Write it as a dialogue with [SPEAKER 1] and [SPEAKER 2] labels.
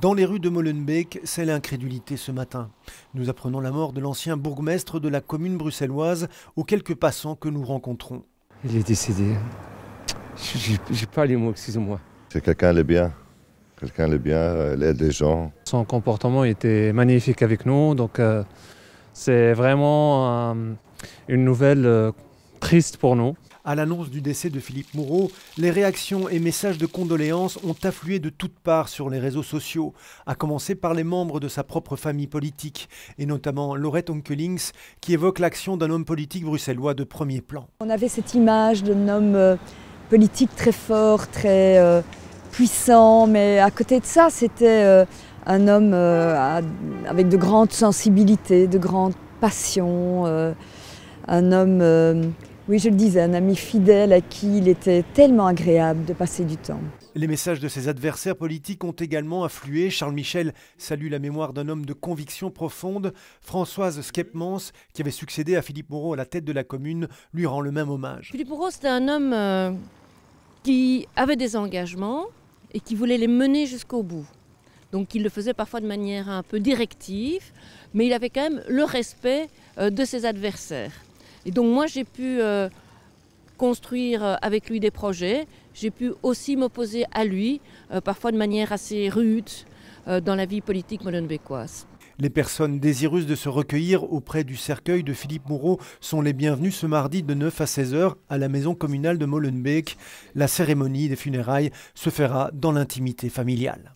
[SPEAKER 1] Dans les rues de Molenbeek, c'est l'incrédulité ce matin. Nous apprenons la mort de l'ancien bourgmestre de la commune bruxelloise aux quelques passants que nous rencontrons. Il est décédé.
[SPEAKER 2] J'ai pas les mots, excusez-moi.
[SPEAKER 1] C'est quelqu'un de bien. Quelqu'un de bien, l'aide
[SPEAKER 2] des gens. Son comportement était magnifique avec nous, donc euh, c'est vraiment une nouvelle euh, triste pour nous.
[SPEAKER 1] À l'annonce du décès de Philippe Moreau, les réactions et messages de condoléances ont afflué de toutes parts sur les réseaux sociaux, à commencer par les membres de sa propre famille politique, et notamment Laurette Onkelings, qui évoque l'action d'un homme politique bruxellois de premier plan.
[SPEAKER 3] On avait cette image d'un homme euh, politique très fort, très euh, puissant, mais à côté de ça, c'était euh, un homme avec de grandes sensibilités, de grandes passions, un homme oui, je le disais, un ami fidèle à qui il était tellement agréable de passer du temps.
[SPEAKER 1] Les messages de ses adversaires politiques ont également afflué. Charles Michel salue la mémoire d'un homme de conviction profonde. Françoise Skepmans, qui avait succédé à Philippe Moreau à la tête de la commune, lui rend le même hommage.
[SPEAKER 2] Philippe Moreau, c'était un homme euh, qui avait des engagements et qui voulait les mener jusqu'au bout. Donc il le faisait parfois de manière un peu directive, mais il avait quand même le respect euh, de ses adversaires. Et donc moi, j'ai pu euh, construire euh, avec lui des projets. J'ai pu aussi m'opposer à lui, euh, parfois de manière assez rude, dans la vie politique molenbeekoise.
[SPEAKER 1] Les personnes désireuses de se recueillir auprès du cercueil de Philippe Moreau sont les bienvenues ce mardi de 9 à 16 h à la maison communale de Molenbeek. La cérémonie des funérailles se fera dans l'intimité familiale.